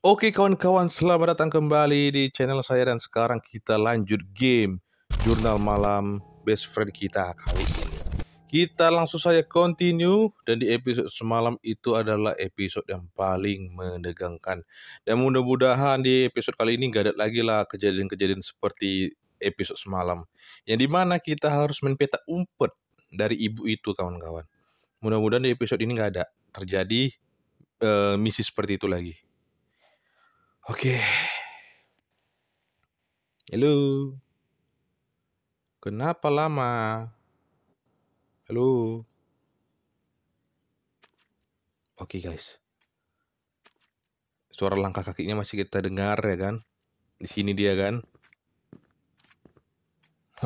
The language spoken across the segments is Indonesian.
Oke kawan-kawan, selamat datang kembali di channel saya dan sekarang kita lanjut game Jurnal Malam Best Friend kita kali ini. Kita langsung saja continue dan di episode semalam itu adalah episode yang paling menegangkan. Dan mudah-mudahan di episode kali ini nggak ada lagi lah kejadian-kejadian seperti episode semalam. Yang dimana kita harus main peta umpet dari ibu itu kawan-kawan. Mudah-mudahan di episode ini nggak ada terjadi uh, misi seperti itu lagi. Oke. Okay. Halo. Kenapa lama? Halo. Oke, okay, guys. Suara langkah kakinya masih kita dengar ya kan? Di sini dia kan.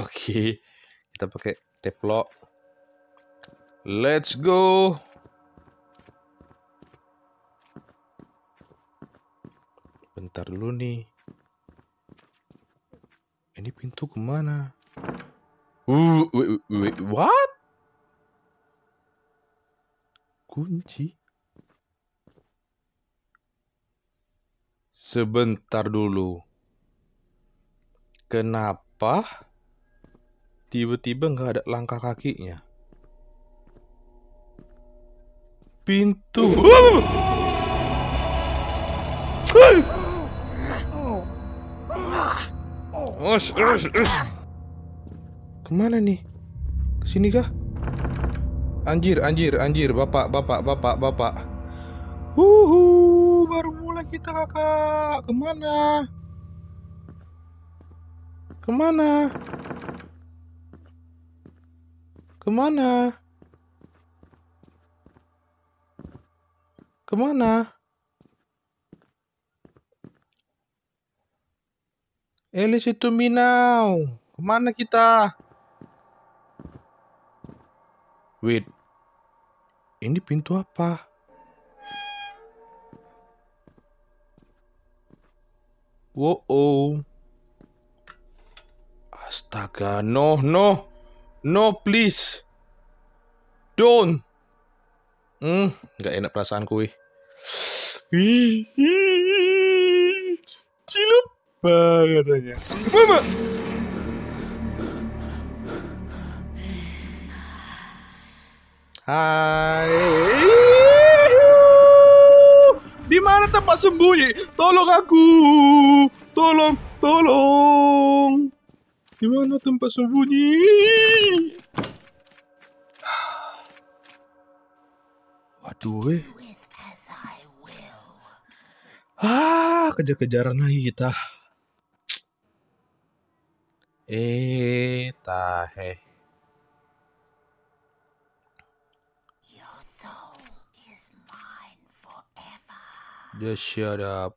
Oke. Okay. Kita pakai teplok. Let's go. bentar dulu nih ini pintu kemana uh wait, wait, what kunci sebentar dulu kenapa tiba-tiba nggak ada langkah kakinya pintu uh! Ush, ush, ush. Kemana nih? Kesini kah? Anjir, anjir, anjir, bapak, bapak, bapak, bapak. Huhu, baru mulai kita kakak. Kemana? Kemana? Kemana? Kemana? Elis itu Minau. Kemana kita? Wait. Ini pintu apa? Wow. -oh. Astaga, no, no. No, please. Don't. Hmm, nggak enak perasaanku, wih. Cilup apa katanya mama Hai di mana tempat sembunyi tolong aku tolong tolong di mana tempat sembunyi waduh eh. ah kejar-kejaran lagi kita Etahe. Your soul is mine forever. Just shut up.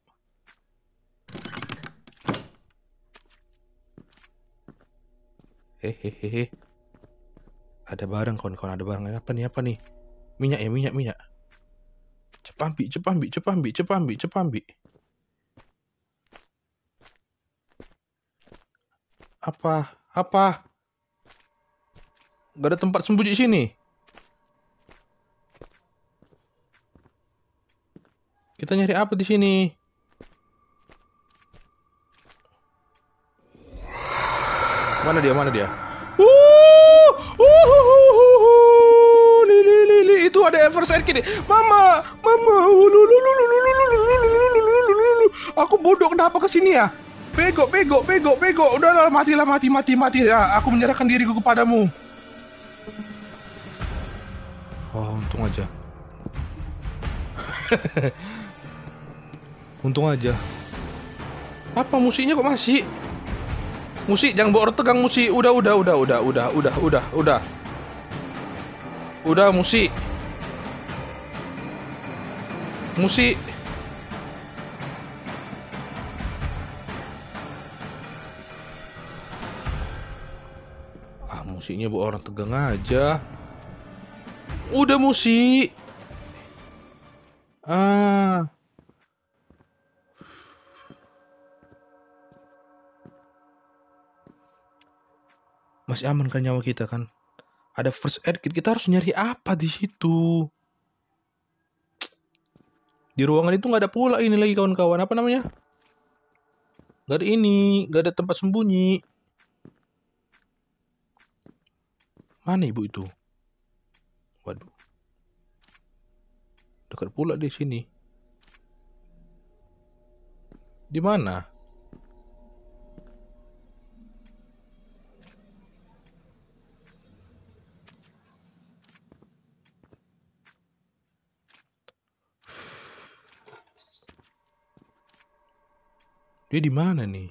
Hehehehe. Ada barang kawan-kawan, ada barang apa nih apa nih? Minyak ya, minyak minyak. Cepambi, cepambi, cepambi, cepambi, cepambi. Apa? Apa? nggak ada tempat sembunyi sini. Kita nyari apa di sini? Mana dia? Mana dia? itu ada Ever's Air Kit. Mama, mama, aku bodoh kenapa kesini ya? Bego, bego, bego, bego. udah matilah, mati, mati, mati. ya aku menyerahkan diriku kepadamu. Wah, oh, untung aja. untung aja. Apa musiknya kok masih? Musik jangan bawa tegang musik. Udah, udah, udah, udah, udah, udah, udah, udah. Udah musik. Musik. Musiknya bu orang tegang aja. Udah musik. Ah. Masih aman kan nyawa kita kan? Ada first aid kit, kita harus nyari apa di situ? Di ruangan itu nggak ada pula ini lagi kawan-kawan, apa namanya? Gak ada ini, nggak ada tempat sembunyi. Mana ibu itu? Waduh. Dekat pula di sini. Di mana? Dia di mana nih?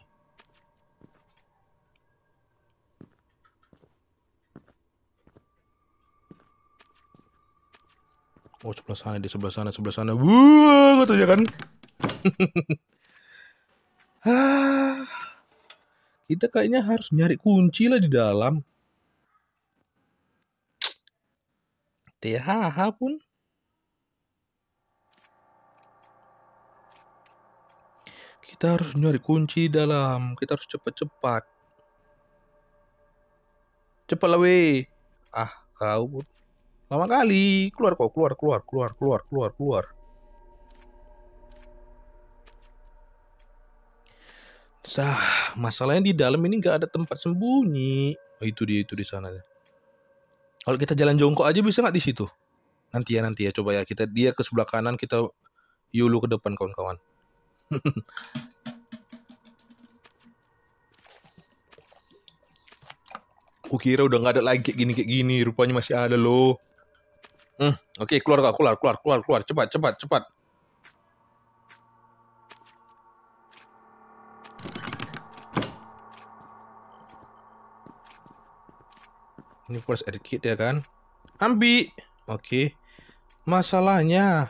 oh sebelah sana di sebelah sana sebelah sana wuh katanya kan ah, kita kayaknya harus nyari kunci lah di dalam THH pun kita harus nyari kunci di dalam kita harus cepat-cepat cepat lah weh ah kau pun. Lama kali. Keluar kok, keluar, keluar, keluar, keluar, keluar, keluar. Sah, masalahnya di dalam ini nggak ada tempat sembunyi. Oh, itu dia, itu di sana. Kalau kita jalan jongkok aja bisa nggak di situ? Nanti ya, nanti ya. Coba ya, kita dia ke sebelah kanan, kita yulu ke depan kawan-kawan. Kukira udah nggak ada lagi kayak gini kayak gini, rupanya masih ada loh. Hmm, oke, okay, keluar kau, keluar, keluar, keluar, keluar, cepat, cepat, cepat. Ini first aid kit ya kan? ambil Oke. Okay. Masalahnya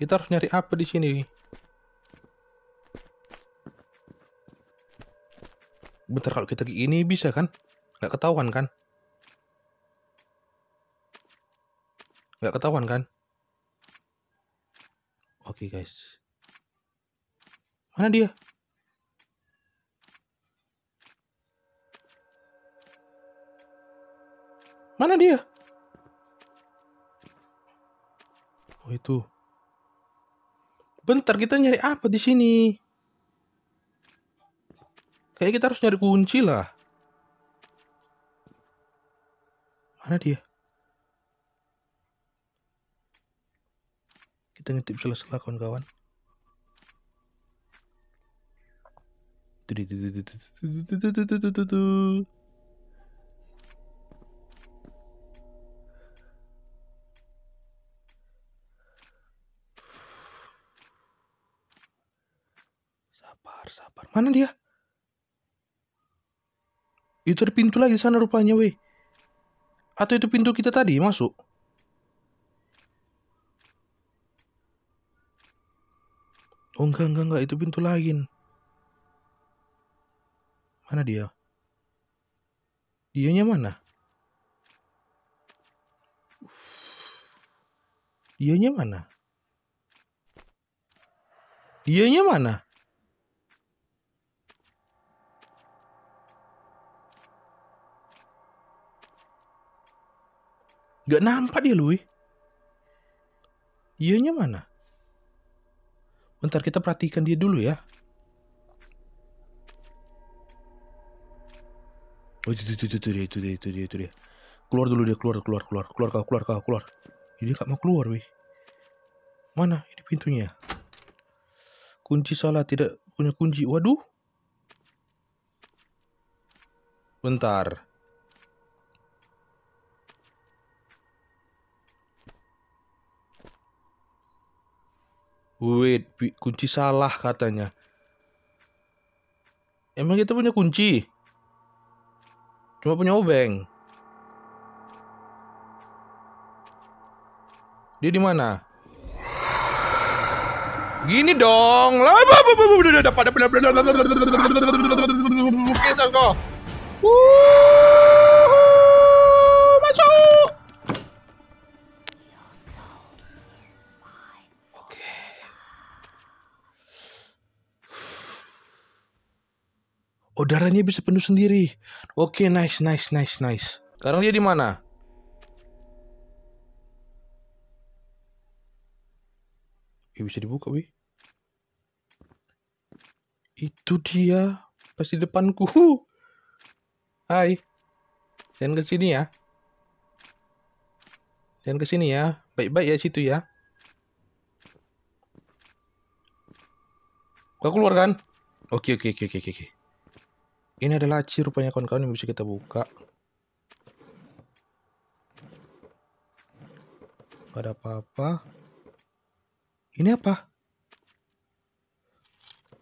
kita harus nyari apa di sini? ntar kalau kita gini bisa kan? Nggak ketahuan kan? Nggak ketahuan kan? Oke okay, guys. Mana dia? Mana dia? Oh itu. Bentar kita nyari apa di sini? Kayaknya kita harus nyari kunci lah. Mana dia? Kita ngetip sela-sela kawan-kawan. Sabar, sabar. Mana dia? Itu ada pintu lagi sana rupanya, weh. Atau itu pintu kita tadi masuk? Oh enggak, enggak, enggak. Itu pintu lain. Mana dia? Dianya mana? Dianya mana? Dianya mana? Gak nampak dia lu. Ianya mana? Bentar kita perhatikan dia dulu ya. Oh, itu, itu, itu, itu dia, itu dia, itu dia, itu dia. Keluar dulu dia, keluar, keluar, keluar, keluar, kau, keluar, kau, keluar. Ini kak mau keluar, wi? Mana? Ini pintunya. Kunci salah, tidak punya kunci. Waduh. Bentar. Wait, kunci salah katanya. Emang kita punya kunci? Cuma punya obeng. Dia di mana? Gini dong. Lah, pada pada Oh darahnya bisa penuh sendiri. Oke, okay, nice, nice, nice, nice. Sekarang dia di mana? Ya, bisa dibuka, wi. Itu dia. pasti depanku. Hai. Jangan ke sini ya. Jangan ke sini ya. Baik-baik ya situ ya. Kau keluar kan? Oke, okay, oke, okay, oke, okay, oke, oke ini adalah laci rupanya kawan-kawan yang bisa kita buka gak ada apa-apa ini apa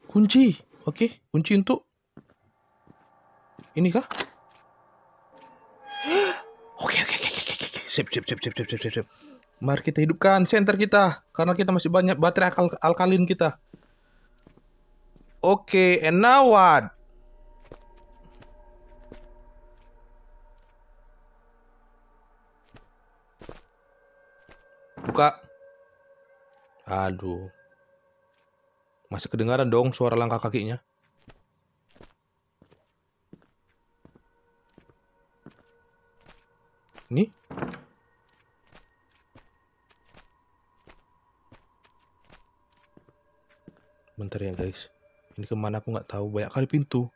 kunci oke okay. kunci untuk ini kah oke oke oke oke oke, sip sip sip sip sip sip sip mari kita hidupkan senter kita karena kita masih banyak baterai alkal alkalin kita oke okay, and now what Buka. Aduh. Masih kedengaran dong suara langkah kakinya. Ini? Bentar ya guys. Ini kemana aku nggak tahu. Banyak kali pintu.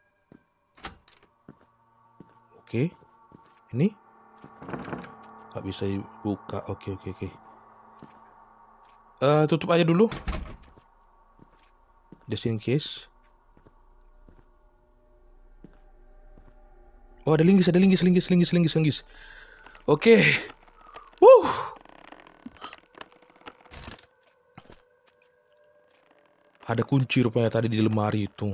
Oke. Ini? Nggak bisa dibuka. Oke, oke, oke uh, tutup aja dulu just in case oh ada linggis ada linggis linggis linggis linggis linggis oke okay. Woo. ada kunci rupanya tadi di lemari itu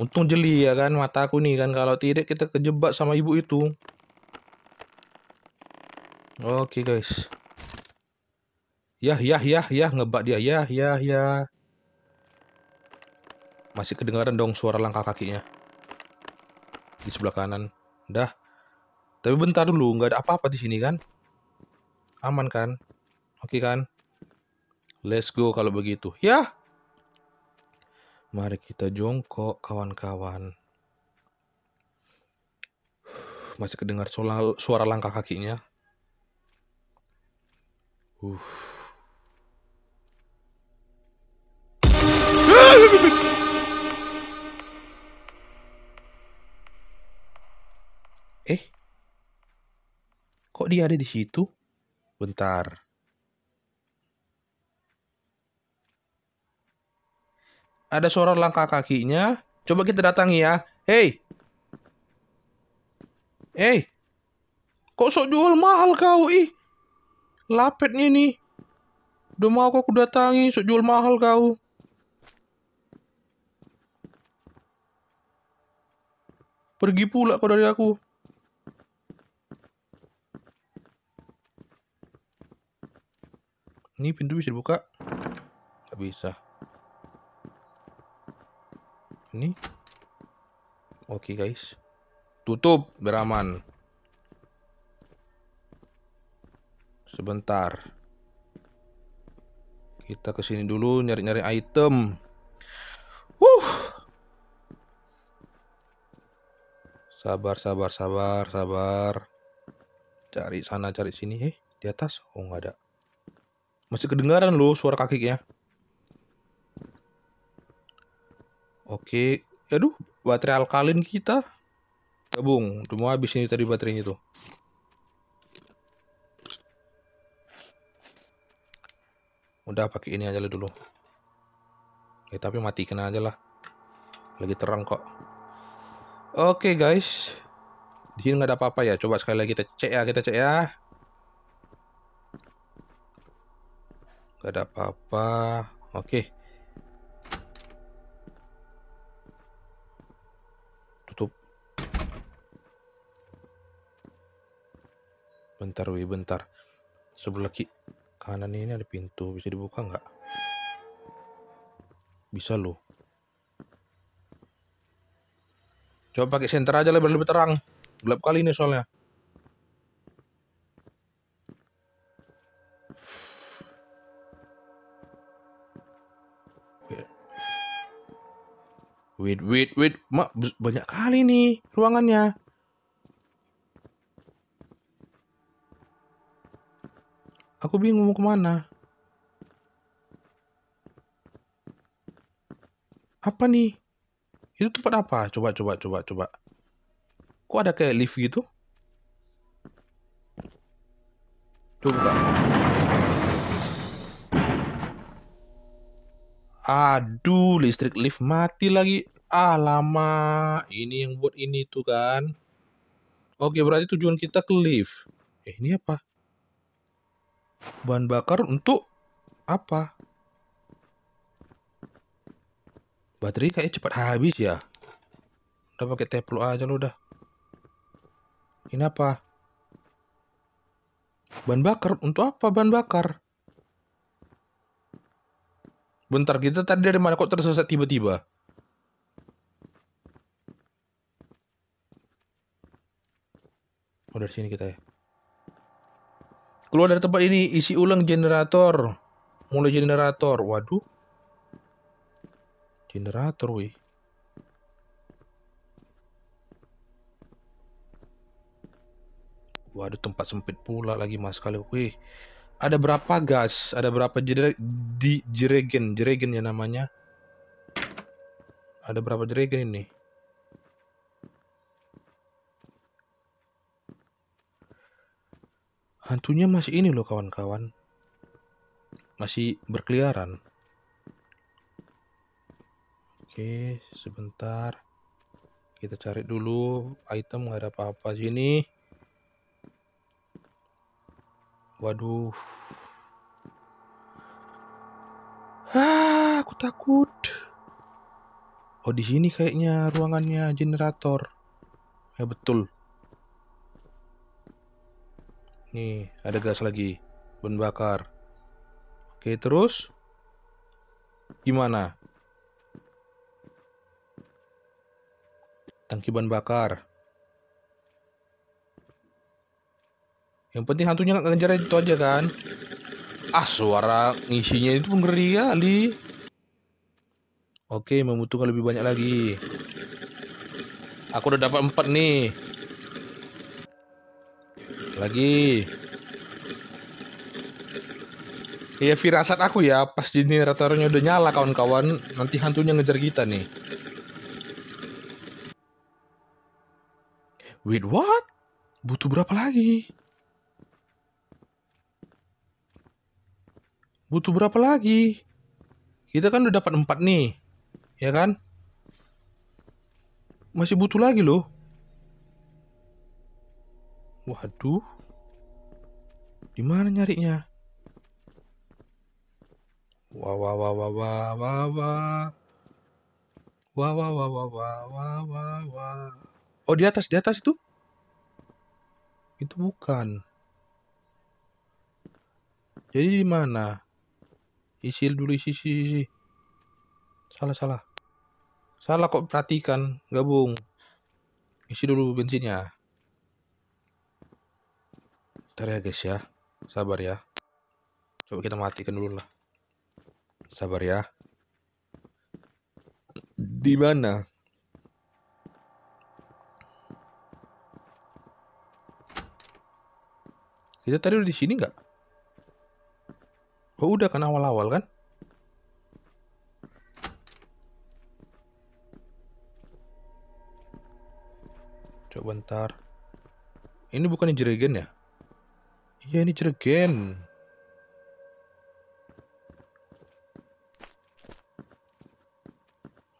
untung jeli ya kan mataku nih kan kalau tidak kita kejebak sama ibu itu oke okay, guys Yah, yah, yah, yah, ngebak dia. Yah, yah, yah. Masih kedengaran dong suara langkah kakinya. Di sebelah kanan. Dah. Tapi bentar dulu, nggak ada apa-apa di sini kan? Aman kan? Oke kan? Let's go kalau begitu. Yah! Mari kita jongkok kawan-kawan. Masih kedengar suara, suara langkah kakinya. Uh. Eh, kok dia ada di situ? Bentar. Ada suara langkah kakinya. Coba kita datangi ya. Hei. Hei. Eh, kok sok jual mahal kau, ih. Lapetnya nih. Udah mau aku datangi, sok jual mahal kau. Pergi pula kau dari aku. Ini pintu bisa dibuka? Gak bisa. Ini. Oke okay, guys. Tutup, beraman. Sebentar. Kita ke sini dulu nyari-nyari item. Wuh. Sabar, sabar, sabar, sabar. Cari sana, cari sini. Eh, di atas? Oh, nggak ada. Masih kedengaran loh suara ya Oke. Aduh, baterai alkalin kita. Gabung. semua habis ini tadi baterainya tuh. Udah pakai ini aja lah dulu. Ya, eh, tapi matikan aja lah. Lagi terang kok. Oke guys. Di sini nggak ada apa-apa ya. Coba sekali lagi kita cek ya, kita cek ya. Gak ada apa-apa. Oke. Tutup. Bentar, wi, bentar. Sebelah kiri kanan ini ada pintu. Bisa dibuka nggak? Bisa loh. Coba pakai senter aja lah biar lebih terang. Gelap kali ini soalnya. Wait, wait, wait. Mak, banyak kali nih ruangannya. Aku bingung mau kemana. Apa nih? Itu tempat apa? Coba, coba, coba, coba. Kok ada kayak lift gitu? Coba buka. Aduh, listrik lift mati lagi. Ah, lama. Ini yang buat ini tuh kan. Oke, berarti tujuan kita ke lift. Eh, ini apa? Bahan bakar untuk apa? Baterai kayak cepat habis ya. Udah pakai teplo aja lo udah. Ini apa? Bahan bakar untuk apa bahan bakar? Bentar, kita tadi dari mana kok tersesat tiba-tiba? Oh, dari sini kita ya. Keluar dari tempat ini, isi ulang generator. Mulai generator. Waduh. Generator, wih. Waduh tempat sempit pula lagi mas kali. Wih, ada berapa gas, ada berapa jere, di jeregen, jeregen ya namanya. Ada berapa jeregen ini? Hantunya masih ini loh kawan-kawan. Masih berkeliaran. Oke, sebentar. Kita cari dulu item nggak ada apa-apa sini. -apa Waduh. Ah, aku takut. Oh, di sini kayaknya ruangannya generator. Ya betul. Nih, ada gas lagi. Bahan bakar. Oke, terus gimana? Tangki bahan bakar. Yang penting hantunya nggak ngejar itu aja kan. Ah suara ngisinya itu ngeri kali. Oke membutuhkan lebih banyak lagi. Aku udah dapat empat nih. Lagi. Iya, firasat aku ya pas generatornya udah nyala kawan-kawan nanti hantunya ngejar kita nih. Wait what? Butuh berapa lagi? butuh berapa lagi? Kita kan udah dapat empat nih, ya kan? Masih butuh lagi loh. Waduh, di mana nyarinya? Wah wah wah wah wah wah wah wah wah wah wah wah wah wah wah. Oh di atas di atas itu? Itu bukan. Jadi di mana? isi dulu isi isi isi salah salah salah kok perhatikan gabung isi dulu bensinnya ntar ya guys ya sabar ya coba kita matikan dulu lah sabar ya di mana kita tadi udah di sini nggak Oh, udah kan awal-awal kan? Coba bentar. Ini bukan jerigen ya? Iya ini jerigen.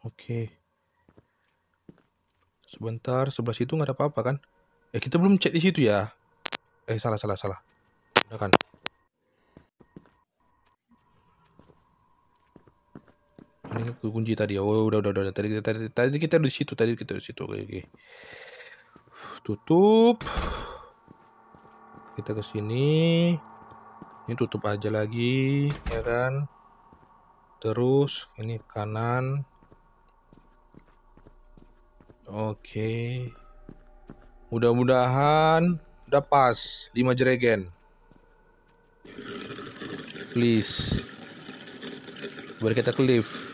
Oke. Sebentar, sebelah situ nggak ada apa-apa kan? Eh kita belum cek di situ ya? Eh salah salah salah. Udah kan? ini kunci tadi oh udah udah udah tadi kita tadi, tadi kita di situ tadi kita di situ oke, oke. tutup kita ke sini ini tutup aja lagi ya kan terus ini kanan oke mudah-mudahan udah pas lima jeregen please boleh kita ke lift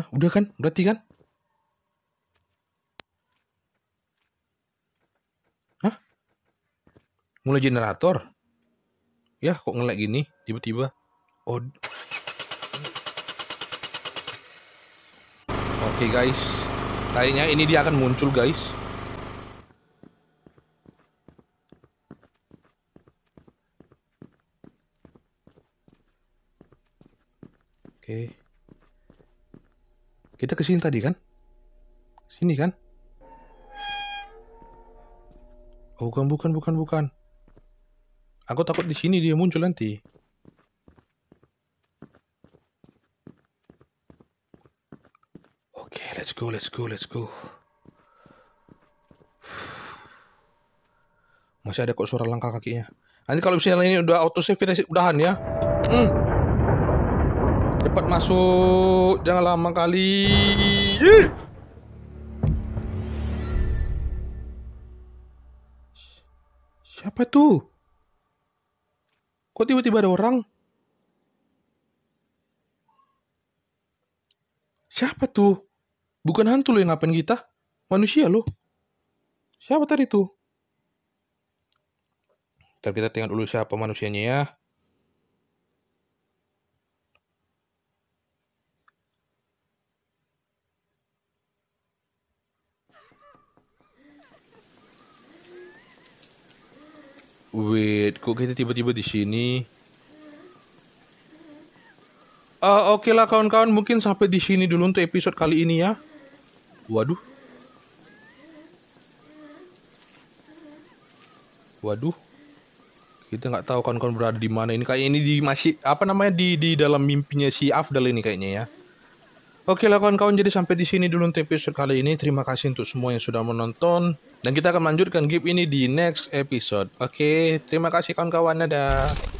Hah, udah kan? Berarti kan? Hah? Mulai generator? Ya, kok ngelek gini tiba-tiba? Oh. Oke, okay, guys. Kayaknya ini dia akan muncul, guys. Oke. Okay. Kita ke sini tadi kan? Sini kan? Oh, bukan, bukan, bukan, bukan. Aku takut di sini dia muncul nanti. Oke, okay, let's go, let's go, let's go. Masih ada kok suara langkah kakinya. Nanti kalau misalnya ini udah auto save kita udahan ya. Hmm. Cepat masuk, jangan lama kali. Siapa tuh? Kok tiba-tiba ada orang? Siapa tuh? Bukan hantu lo yang ngapain kita. Manusia lo. Siapa tadi tuh? Ntar kita tengok dulu siapa manusianya ya. Wait, kok kita tiba-tiba di sini? Uh, Oke okay lah kawan-kawan, mungkin sampai di sini dulu untuk episode kali ini ya. Waduh. Waduh. Kita nggak tahu kawan-kawan berada di mana ini. Kayak ini di masih apa namanya di di dalam mimpinya si Afdal ini kayaknya ya. Oke okay lah kawan-kawan, jadi sampai di sini dulu untuk episode kali ini. Terima kasih untuk semua yang sudah menonton. Dan kita akan melanjutkan game ini di next episode. Oke, terima kasih kawan-kawan. Dadah.